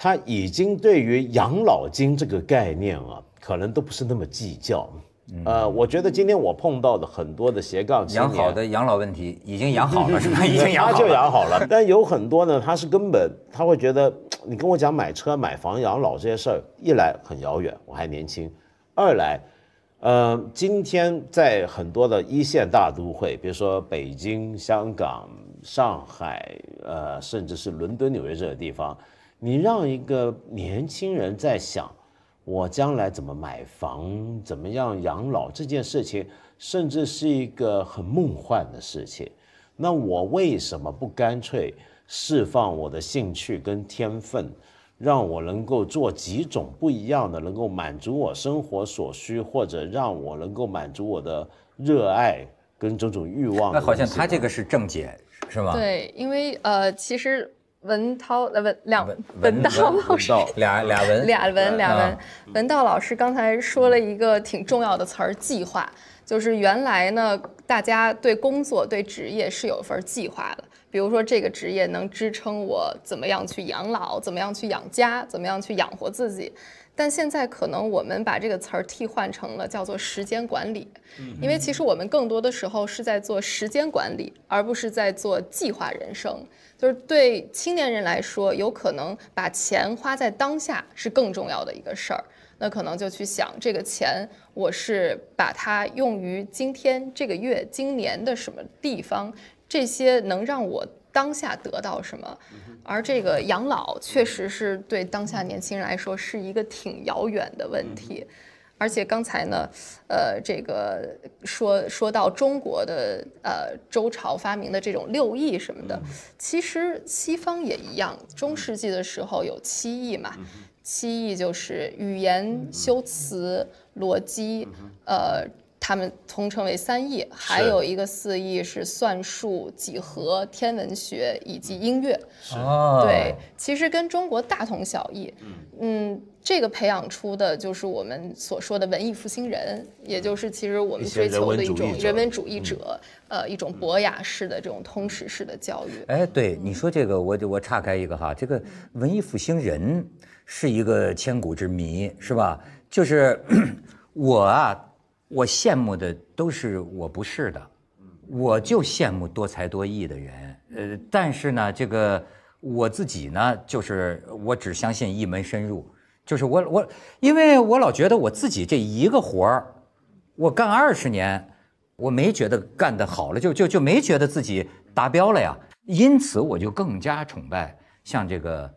他已经对于养老金这个概念啊，可能都不是那么计较。呃，我觉得今天我碰到的很多的斜杠青年，养好的养老问题已经养好了，是吧？已经养好了，就养好了。但有很多呢，他是根本他会觉得，你跟我讲买车、买房、养老这些事儿，一来很遥远，我还年轻；二来，呃，今天在很多的一线大都会，比如说北京、香港、上海，呃，甚至是伦敦、纽约这个地方。你让一个年轻人在想，我将来怎么买房，怎么样养老这件事情，甚至是一个很梦幻的事情。那我为什么不干脆释放我的兴趣跟天分，让我能够做几种不一样的，能够满足我生活所需，或者让我能够满足我的热爱跟种种欲望？那好像他这个是正解，是吗？对，因为呃，其实。文涛呃文两文道老师俩俩文 俩文俩文文道老师刚才说了一个挺重要的词儿计划，就是原来呢大家对工作对职业是有一份计划的，比如说这个职业能支撑我怎么样去养老，怎么样去养家，怎么样去养活自己。但现在可能我们把这个词儿替换成了叫做时间管理，因为其实我们更多的时候是在做时间管理，而不是在做计划人生。就是对青年人来说，有可能把钱花在当下是更重要的一个事儿。那可能就去想，这个钱我是把它用于今天、这个月、今年的什么地方，这些能让我。当下得到什么，而这个养老确实是对当下年轻人来说是一个挺遥远的问题，而且刚才呢，呃，这个说说到中国的呃周朝发明的这种六艺什么的，其实西方也一样，中世纪的时候有七艺嘛，七艺就是语言、修辞、逻辑，呃。他们统称为三艺，还有一个四艺是算术、几何、天文学以及音乐。对，其实跟中国大同小异。嗯这个培养出的就是我们所说的文艺复兴人，也就是其实我们追求的一种人文主义者，呃，一种博雅式的这种通识式的教育。哎，对，你说这个，我就我岔开一个哈，这个文艺复兴人是一个千古之谜，是吧？就是 我啊。我羡慕的都是我不是的，我就羡慕多才多艺的人。呃，但是呢，这个我自己呢，就是我只相信一门深入，就是我我，因为我老觉得我自己这一个活儿，我干二十年，我没觉得干得好了，就就就没觉得自己达标了呀。因此，我就更加崇拜像这个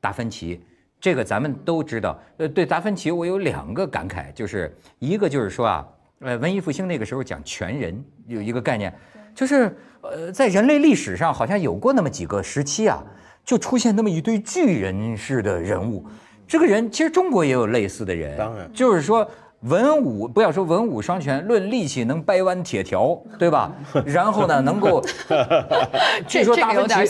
达芬奇。这个咱们都知道。呃，对达芬奇，我有两个感慨，就是一个就是说啊。呃，文艺复兴那个时候讲全人有一个概念，就是呃，在人类历史上好像有过那么几个时期啊，就出现那么一堆巨人式的人物。这个人其实中国也有类似的人，当然就是说文武不要说文武双全，论力气能掰弯铁条，对吧？然后呢，能够 据说达芬奇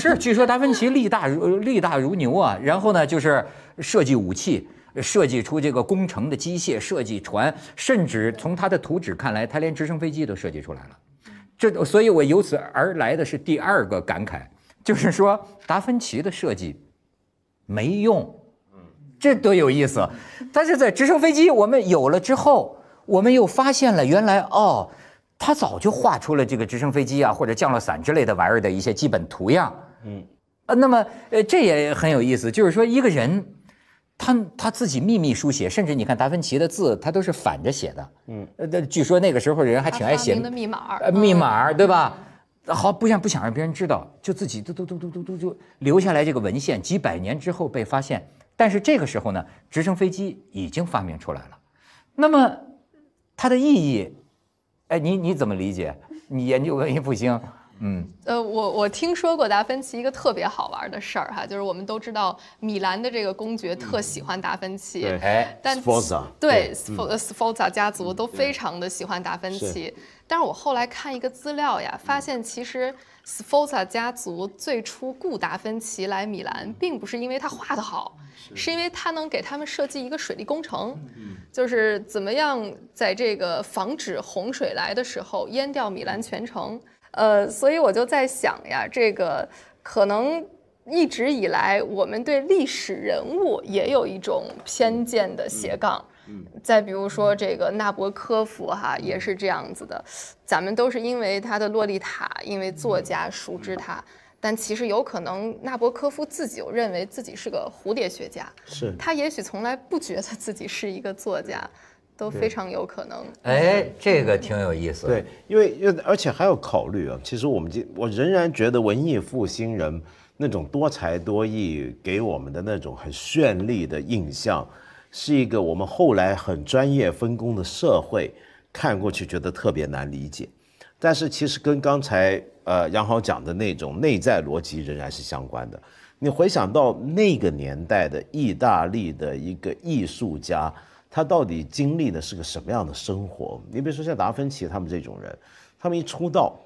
是据说达芬奇力大如力大如牛啊，然后呢就是设计武器。设计出这个工程的机械设计船，甚至从他的图纸看来，他连直升飞机都设计出来了。这，所以我由此而来的是第二个感慨，就是说达芬奇的设计没用，嗯，这多有意思。但是在直升飞机我们有了之后，我们又发现了原来哦，他早就画出了这个直升飞机啊或者降落伞之类的玩意儿的一些基本图样，嗯，呃，那么呃这也很有意思，就是说一个人。他他自己秘密书写，甚至你看达芬奇的字，他都是反着写的。嗯，呃，据说那个时候人还挺爱写密码，呃，密码对吧？好，不想不想让别人知道，就自己嘟嘟嘟嘟嘟嘟就留下来这个文献，几百年之后被发现。但是这个时候呢，直升飞机已经发明出来了，那么它的意义，哎，你你怎么理解？你研究文艺复兴？嗯，呃，我我听说过达芬奇一个特别好玩的事儿哈，就是我们都知道米兰的这个公爵特喜欢达芬奇，对，但 r 福萨对斯 o r 福萨家族都非常的喜欢达芬奇。但是我后来看一个资料呀，发现其实 o r 福萨家族最初雇达芬奇来米兰，并不是因为他画得好，是因为他能给他们设计一个水利工程，就是怎么样在这个防止洪水来的时候淹掉米兰全城。呃，所以我就在想呀，这个可能一直以来我们对历史人物也有一种偏见的斜杠。嗯，再比如说这个纳博科夫哈，也是这样子的，咱们都是因为他的《洛丽塔》因为作家熟知他，但其实有可能纳博科夫自己认为自己是个蝴蝶学家，是他也许从来不觉得自己是一个作家。都非常有可能，哎，这个挺有意思。对，因为因为而且还要考虑啊。其实我们今我仍然觉得文艺复兴人那种多才多艺给我们的那种很绚丽的印象，是一个我们后来很专业分工的社会看过去觉得特别难理解。但是其实跟刚才呃杨豪讲的那种内在逻辑仍然是相关的。你回想到那个年代的意大利的一个艺术家。他到底经历的是个什么样的生活？你比如说像达芬奇他们这种人，他们一出道，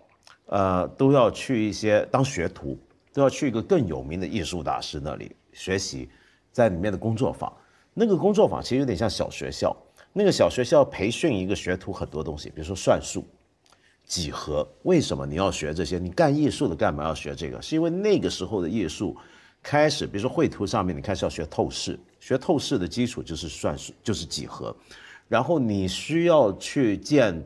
呃，都要去一些当学徒，都要去一个更有名的艺术大师那里学习，在里面的工作坊。那个工作坊其实有点像小学校，那个小学校培训一个学徒很多东西，比如说算术、几何。为什么你要学这些？你干艺术的干嘛要学这个？是因为那个时候的艺术开始，比如说绘图上面，你开始要学透视。学透视的基础就是算术，就是几何，然后你需要去建，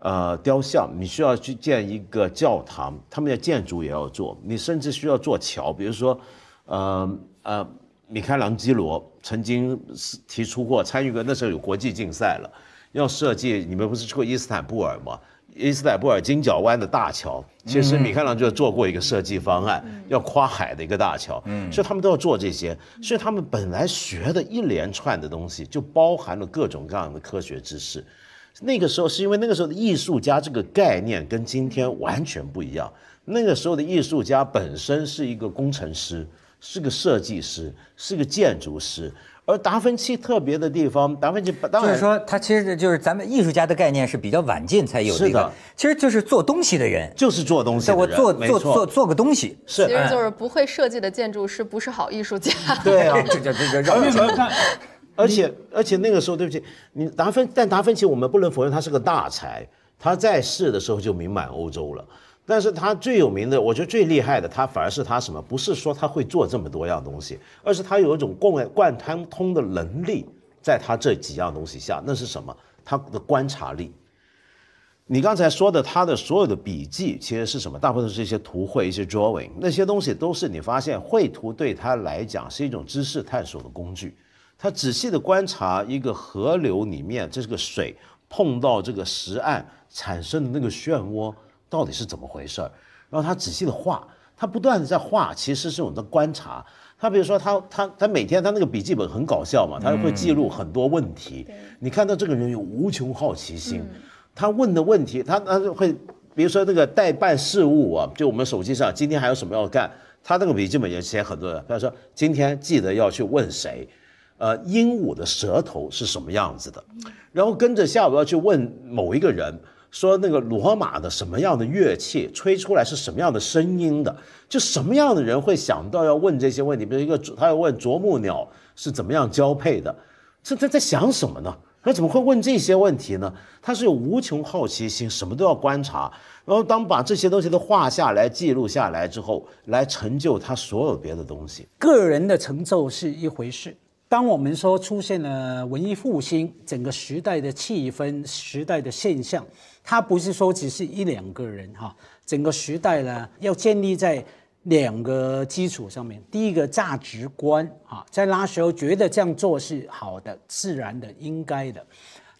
呃，雕像，你需要去建一个教堂，他们的建筑也要做，你甚至需要做桥，比如说，呃呃，米开朗基罗曾经提出过参与过，那时候有国际竞赛了，要设计，你们不是去过伊斯坦布尔吗？伊斯坦布尔金角湾的大桥，其实米开朗就做过一个设计方案，要跨海的一个大桥。所以他们都要做这些，所以他们本来学的一连串的东西，就包含了各种各样的科学知识。那个时候是因为那个时候的艺术家这个概念跟今天完全不一样，那个时候的艺术家本身是一个工程师，是个设计师，是个建筑师。而达芬奇特别的地方，达芬奇当然就是说，他其实就是咱们艺术家的概念是比较晚近才有的。是的，其实就是做东西的人，就是做东西的人，没错，做做个东西是。其实就是不会设计的建筑师不是好艺术家。对啊，这这这绕而且而且那个时候，对不起，你达芬但达芬奇，我们不能否认他是个大才。他在世的时候就名满欧洲了。但是他最有名的，我觉得最厉害的，他反而是他什么？不是说他会做这么多样东西，而是他有一种贯贯通通的能力，在他这几样东西下，那是什么？他的观察力。你刚才说的他的所有的笔记，其实是什么？大部分是些图绘，一些 drawing。那些东西都是你发现绘图对他来讲是一种知识探索的工具。他仔细的观察一个河流里面，这是个水碰到这个石岸产生的那个漩涡。到底是怎么回事儿？然后他仔细的画，他不断的在画，其实是我们的观察。他比如说他他他每天他那个笔记本很搞笑嘛，他会记录很多问题。你看到这个人有无穷好奇心，他问的问题，他他就会，比如说那个代办事务啊，就我们手机上今天还有什么要干，他那个笔记本也写很多。的。他说今天记得要去问谁，呃，鹦鹉的舌头是什么样子的，然后跟着下午要去问某一个人。说那个罗马的什么样的乐器吹出来是什么样的声音的，就什么样的人会想到要问这些问题？比如一个他要问啄木鸟是怎么样交配的，这他在想什么呢？他怎么会问这些问题呢？他是有无穷好奇心，什么都要观察，然后当把这些东西都画下来、记录下来之后，来成就他所有别的东西。个人的成就是一回事。当我们说出现了文艺复兴，整个时代的气氛、时代的现象，它不是说只是一两个人哈，整个时代呢要建立在两个基础上面。第一个价值观啊，在那时候觉得这样做是好的、自然的、应该的；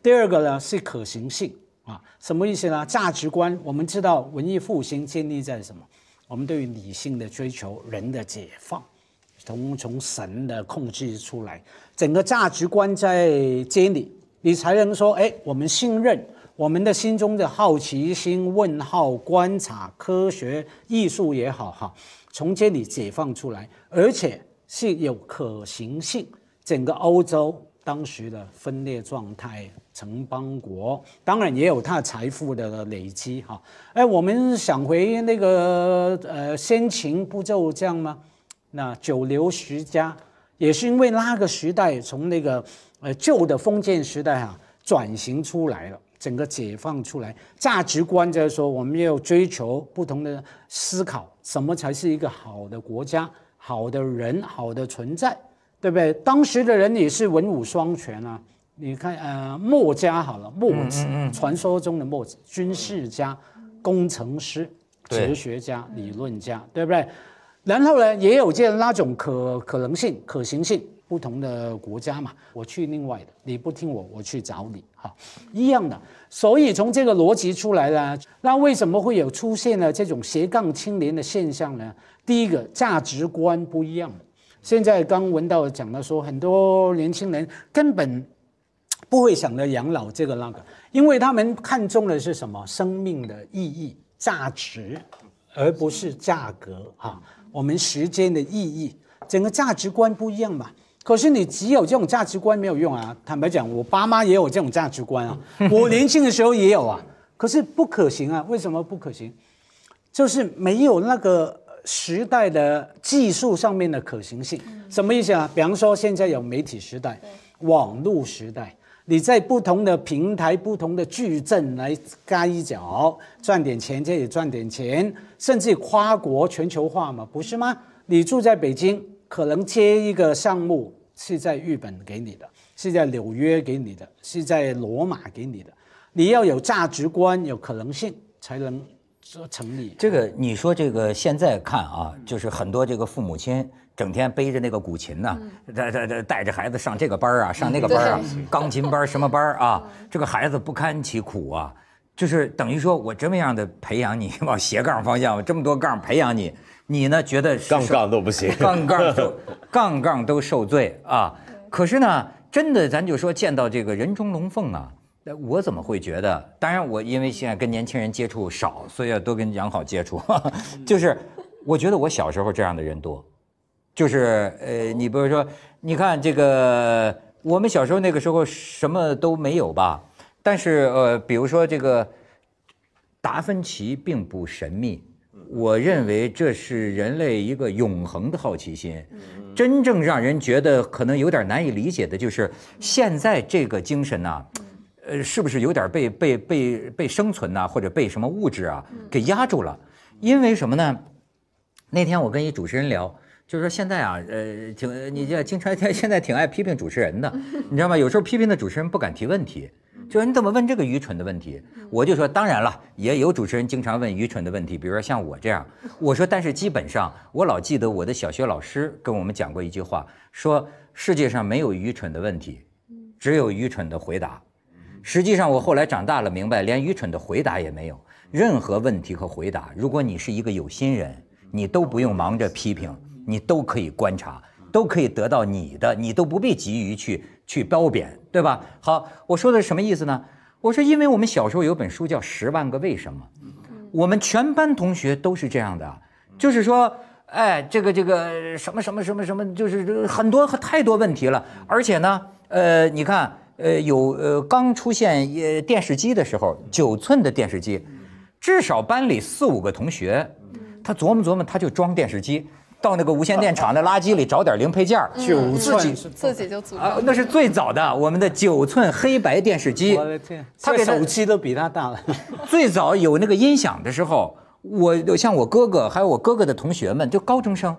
第二个呢是可行性啊，什么意思呢？价值观，我们知道文艺复兴建立在什么？我们对于理性的追求，人的解放。从从神的控制出来，整个价值观在这里，你才能说：哎，我们信任我们的心中的好奇心、问号、观察、科学、艺术也好哈，从这里解放出来，而且是有可行性。整个欧洲当时的分裂状态，城邦国，当然也有它财富的累积哈。哎，我们想回那个呃，先秦不就这样吗？那九流十家，也是因为那个时代从那个呃旧的封建时代哈转型出来了，整个解放出来，价值观就是说我们要追求不同的思考，什么才是一个好的国家、好的人、好的存在，对不对？当时的人也是文武双全啊，你看呃墨家好了，墨子，传说中的墨子，军事家、工程师、哲学家、理论家，对不对？然后呢，也有见那种可可能性、可行性，不同的国家嘛，我去另外的，你不听我，我去找你，哈，一样的。所以从这个逻辑出来呢，那为什么会有出现了这种斜杠青年的现象呢？第一个价值观不一样。现在刚文道讲的说，很多年轻人根本不会想着养老这个那个，因为他们看中的是什么？生命的意义、价值，而不是价格，哈。我们时间的意义，整个价值观不一样嘛。可是你只有这种价值观没有用啊。坦白讲，我爸妈也有这种价值观啊，我年轻的时候也有啊。可是不可行啊，为什么不可行？就是没有那个时代的技术上面的可行性。什么意思啊？比方说现在有媒体时代、网络时代。你在不同的平台、不同的矩阵来插一脚，赚点钱，这里赚点钱，甚至跨国全球化嘛，不是吗？你住在北京，可能接一个项目是在日本给你的，是在纽约给你的，是在罗马给你的。你要有价值观，有可能性才能说成立。这个，你说这个现在看啊，就是很多这个父母亲。整天背着那个古琴呢，带带带带着孩子上这个班啊，上那个班啊，钢琴班什么班啊？这个孩子不堪其苦啊，就是等于说我这么样的培养你，往斜杠方向，这么多杠培养你，你呢觉得杠杠都不行，杠杠都 杠杠都受罪啊。可是呢，真的，咱就说见到这个人中龙凤啊，我怎么会觉得？当然，我因为现在跟年轻人接触少，所以要多跟杨好接触。就是我觉得我小时候这样的人多。就是呃，你比如说，你看这个，我们小时候那个时候什么都没有吧，但是呃，比如说这个，达芬奇并不神秘，我认为这是人类一个永恒的好奇心。真正让人觉得可能有点难以理解的就是现在这个精神呢，呃，是不是有点被被被被生存呐，或者被什么物质啊给压住了？因为什么呢？那天我跟一主持人聊。就是说现在啊，呃，挺你这经常现现在挺爱批评主持人的，你知道吗？有时候批评的主持人不敢提问题，就是你怎么问这个愚蠢的问题？我就说当然了，也有主持人经常问愚蠢的问题，比如说像我这样，我说但是基本上我老记得我的小学老师跟我们讲过一句话，说世界上没有愚蠢的问题，只有愚蠢的回答。实际上我后来长大了明白，连愚蠢的回答也没有，任何问题和回答，如果你是一个有心人，你都不用忙着批评。你都可以观察，都可以得到你的，你都不必急于去去褒贬，对吧？好，我说的是什么意思呢？我说，因为我们小时候有本书叫《十万个为什么》，我们全班同学都是这样的，就是说，哎，这个这个什么什么什么什么，就是很多和太多问题了。而且呢，呃，你看，呃，有呃刚出现电视机的时候，九寸的电视机，至少班里四五个同学，他琢磨琢磨，他就装电视机。到那个无线电厂的垃圾里找点零配件儿，九 寸自己就组装啊，那是最早的我们的九寸黑白电视机，我的天，他手机都比他大了。最早有那个音响的时候，我像我哥哥，还有我哥哥的同学们，就高中生，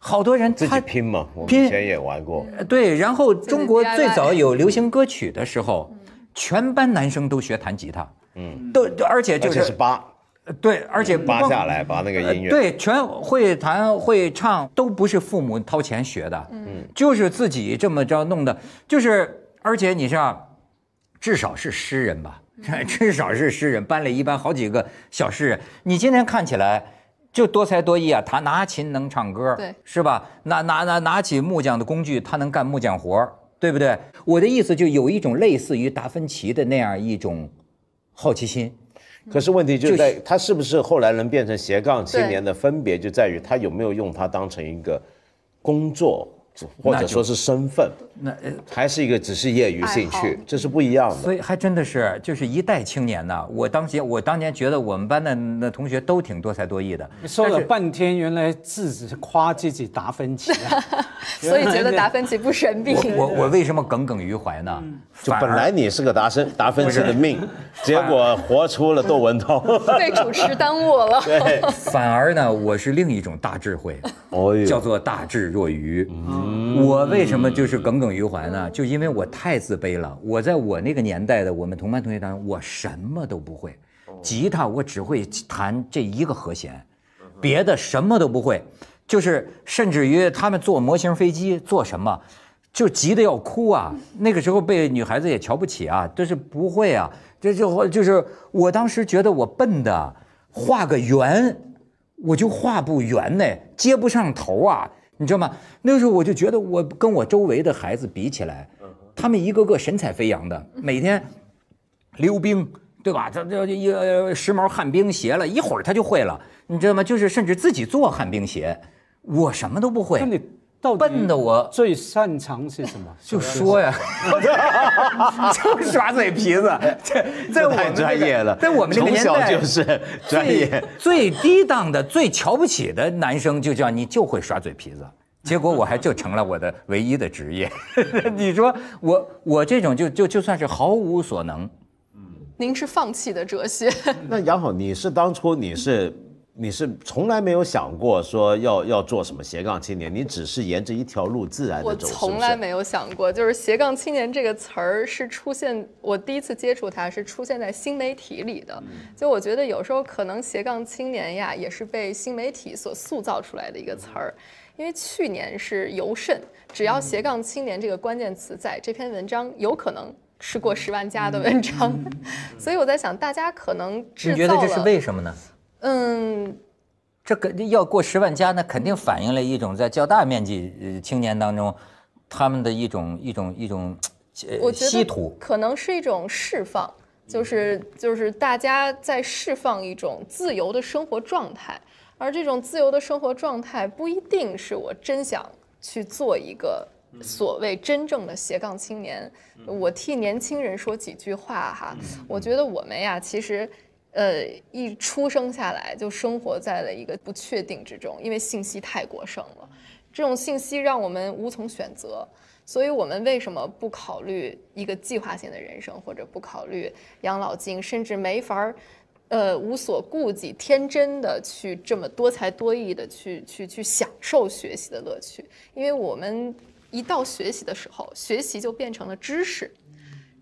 好多人自己拼嘛，我们以前也玩过。对，然后中国最早有流行歌曲的时候，全班男生都学弹吉他，嗯，都而且就是八。对，而且扒下来把那个音乐，对，全会弹会唱，都不是父母掏钱学的，嗯，就是自己这么着弄的，就是，而且你像，至少是诗人吧，至少是诗人，班里一般好几个小诗人。你今天看起来就多才多艺啊，他拿琴能唱歌，对，是吧？拿拿拿拿起木匠的工具，他能干木匠活，对不对？我的意思就有一种类似于达芬奇的那样一种好奇心。可是问题就在他是不是后来能变成斜杠青年的分别就在于他有没有用它当成一个工作。或者说是身份，那还是一个只是业余兴趣，这是不一样的。所以还真的是，就是一代青年呢。我当年我当年觉得我们班的那同学都挺多才多艺的，说了半天，原来自己夸自己达芬奇，所以觉得达芬奇不神秘。我我为什么耿耿于怀呢？就本来你是个达芬达芬奇的命，结果活出了窦文涛，被主持耽误了。对，反而呢，我是另一种大智慧，叫做大智若愚。我为什么就是耿耿于怀呢？就因为我太自卑了。我在我那个年代的我们同班同学当中，我什么都不会。吉他我只会弹这一个和弦，别的什么都不会。就是甚至于他们坐模型飞机，做什么就急得要哭啊。那个时候被女孩子也瞧不起啊，就是不会啊。这就就是我当时觉得我笨的，画个圆我就画不圆呢，接不上头啊。你知道吗？那个时候我就觉得，我跟我周围的孩子比起来，他们一个个神采飞扬的，每天溜冰，对吧？这这一时髦旱冰鞋了，一会儿他就会了。你知道吗？就是甚至自己做旱冰鞋，我什么都不会。笨的我最擅长是什么？就说呀，就耍嘴皮子。这这太专业了。在我们这个年代，从小就是专业。最低档的、最瞧不起的男生，就叫你就会耍嘴皮子。结果我还就成了我的唯一的职业。你说我我这种就就就算是毫无所能。嗯，您是放弃的哲学。那杨好，你是当初你是。你是从来没有想过说要要做什么斜杠青年，你只是沿着一条路自然的走。我从来没有想过，就是斜杠青年这个词儿是出现，我第一次接触它是出现在新媒体里的。就我觉得有时候可能斜杠青年呀，也是被新媒体所塑造出来的一个词儿，因为去年是尤甚，只要斜杠青年这个关键词在这篇文章有可能是过十万加的文章，所以我在想大家可能你觉得这是为什么呢？嗯，这个要过十万加，那肯定反映了一种在较大面积青年当中，他们的一种一种一种，我觉得可能是一种释放，就是就是大家在释放一种自由的生活状态，而这种自由的生活状态不一定是我真想去做一个所谓真正的斜杠青年。我替年轻人说几句话哈，我觉得我们呀，其实。呃，一出生下来就生活在了一个不确定之中，因为信息太过剩了，这种信息让我们无从选择，所以我们为什么不考虑一个计划性的人生，或者不考虑养老金，甚至没法儿，呃，无所顾忌、天真的去这么多才多艺的去去去享受学习的乐趣？因为我们一到学习的时候，学习就变成了知识，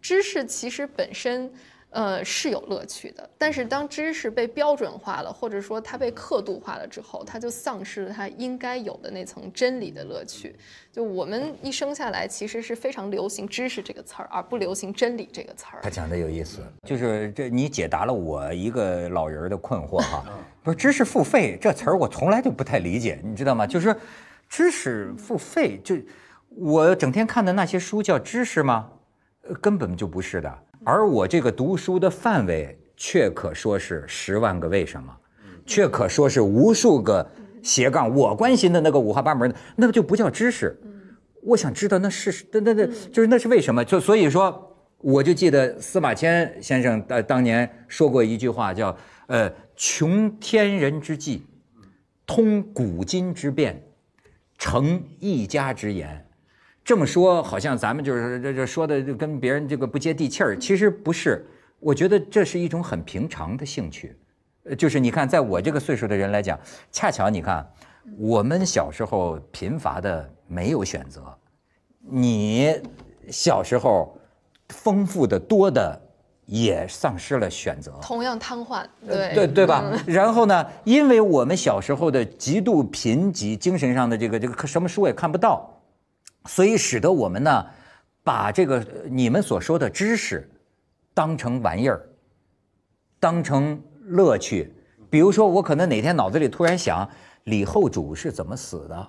知识其实本身。呃，是有乐趣的，但是当知识被标准化了，或者说它被刻度化了之后，它就丧失了它应该有的那层真理的乐趣。就我们一生下来，其实是非常流行“知识”这个词儿，而不流行“真理”这个词儿。他讲的有意思，就是这你解答了我一个老人的困惑哈，不是“知识付费”这词儿，我从来就不太理解，你知道吗？就是“知识付费”，就我整天看的那些书叫知识吗？呃，根本就不是的。而我这个读书的范围，却可说是十万个为什么，却可说是无数个斜杠。我关心的那个五花八门的，那就不叫知识。我想知道那是那那那就是那是为什么？就所以说，我就记得司马迁先生当当年说过一句话，叫“呃，穷天人之际，通古今之变，成一家之言”。这么说好像咱们就是这这说的就跟别人这个不接地气儿，其实不是。我觉得这是一种很平常的兴趣，呃，就是你看，在我这个岁数的人来讲，恰巧你看，我们小时候贫乏的没有选择，你小时候丰富的多的也丧失了选择，同样瘫痪，对对对吧？然后呢，因为我们小时候的极度贫瘠，精神上的这个这个什么书也看不到。所以使得我们呢，把这个你们所说的知识当成玩意儿，当成乐趣。比如说，我可能哪天脑子里突然想，李后主是怎么死的？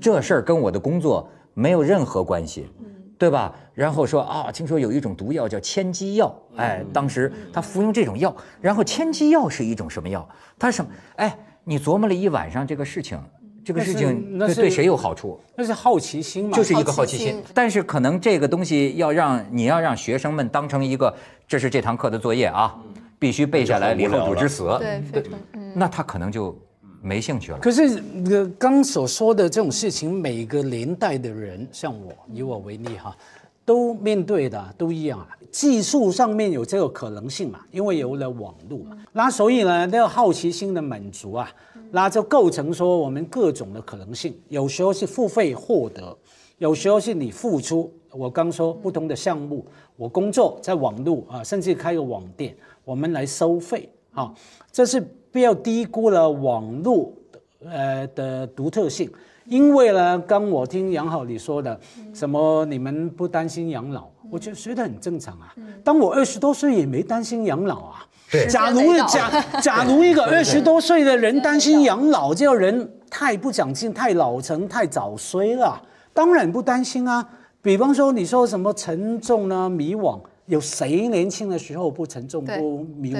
这事儿跟我的工作没有任何关系，对吧？然后说啊，听说有一种毒药叫千机药，哎，当时他服用这种药，然后千机药是一种什么药？他什么？哎，你琢磨了一晚上这个事情。这个事情对对谁有好处？那是好奇心嘛，就是一个好奇心。但是可能这个东西要让你要让学生们当成一个，这是这堂课的作业啊，必须背下来李后主之死。对，那他可能就没兴趣了。可是刚所说的这种事情，每个年代的人，像我以我为例哈，都面对的都一样。技术上面有这个可能性嘛，因为有了网络嘛。那所以呢，那个好奇心的满足啊。那就构成说我们各种的可能性，有时候是付费获得，有时候是你付出。我刚说不同的项目，我工作在网络啊，甚至开个网店，我们来收费啊，这是不要低估了网络呃的独特性。因为呢，刚我听杨好你说的，什么你们不担心养老，我觉得说得很正常啊。当我二十多岁也没担心养老啊。假如假假如一个二十多岁的人担心养老，这个人太不讲进，太老成、太早衰了，当然不担心啊。比方说，你说什么沉重呢？迷惘，有谁年轻的时候不沉重、不迷惘？